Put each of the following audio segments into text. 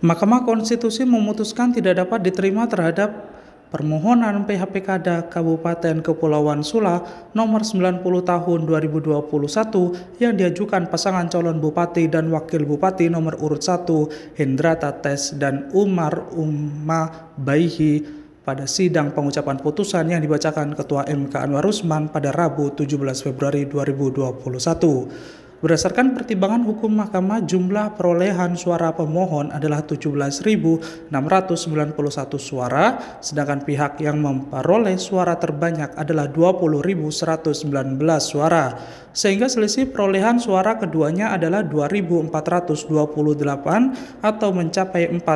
Mahkamah Konstitusi memutuskan tidak dapat diterima terhadap permohonan PHPKD Kabupaten Kepulauan Sula nomor 90 tahun 2021 yang diajukan pasangan calon bupati dan wakil bupati nomor urut 1 Hendra Tates dan Umar Umma Baihi pada sidang pengucapan putusan yang dibacakan Ketua MK Anwar Usman pada Rabu 17 Februari 2021. Berdasarkan pertimbangan hukum mahkamah, jumlah perolehan suara pemohon adalah 17.691 suara, sedangkan pihak yang memperoleh suara terbanyak adalah 20.119 suara sehingga selisih perolehan suara keduanya adalah 2428 atau mencapai 4,61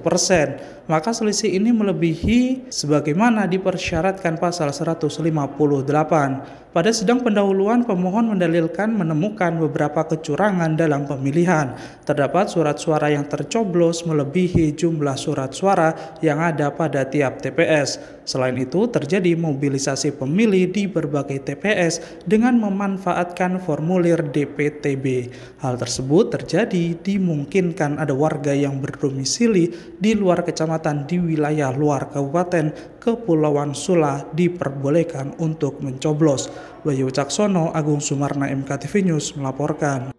persen. Maka selisih ini melebihi sebagaimana dipersyaratkan pasal 158. Pada sidang pendahuluan, pemohon mendalilkan menemukan beberapa kecurangan dalam pemilihan. Terdapat surat suara yang tercoblos melebihi jumlah surat suara yang ada pada tiap TPS. Selain itu, terjadi mobilisasi pemilih di berbagai TPS dengan dengan memanfaatkan formulir DPTB. Hal tersebut terjadi dimungkinkan ada warga yang berdomisili di luar kecamatan di wilayah luar kabupaten Kepulauan Sula diperbolehkan untuk mencoblos. Bayu Caksono, Agung Sumarna MKTV News melaporkan.